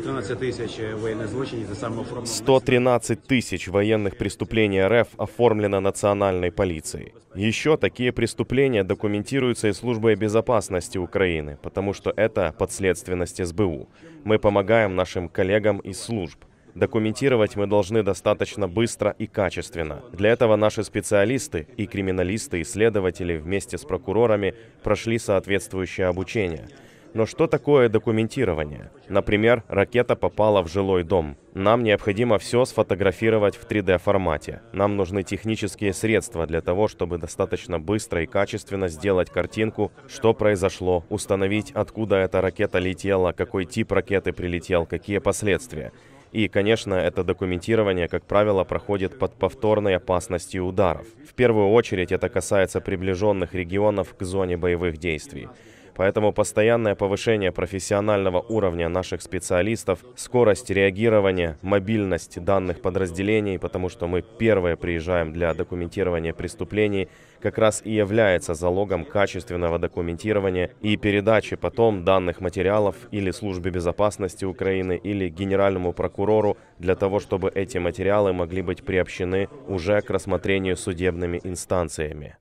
113 тысяч военных злочинов самооформлено. 113 тысяч военных преступлений РФ оформлено национальной полицией. Еще такие преступления документируются и службой безопасности Украины, потому что это подследственность СБУ. Мы помогаем нашим коллегам из служб. Документировать мы должны достаточно быстро и качественно. Для этого наши специалисты и криминалисты, и следователи вместе с прокурорами прошли соответствующее обучение – но что такое документирование? Например, ракета попала в жилой дом. Нам необходимо все сфотографировать в 3D формате. Нам нужны технические средства для того, чтобы достаточно быстро и качественно сделать картинку, что произошло, установить, откуда эта ракета летела, какой тип ракеты прилетел, какие последствия. И, конечно, это документирование, как правило, проходит под повторной опасностью ударов. В первую очередь это касается приближенных регионов к зоне боевых действий. Поэтому постоянное повышение профессионального уровня наших специалистов, скорость реагирования, мобильность данных подразделений, потому что мы первые приезжаем для документирования преступлений, как раз и является залогом качественного документирования и передачи потом данных материалов или Службе безопасности Украины, или Генеральному прокурору для того, чтобы эти материалы могли быть приобщены уже к рассмотрению судебными инстанциями.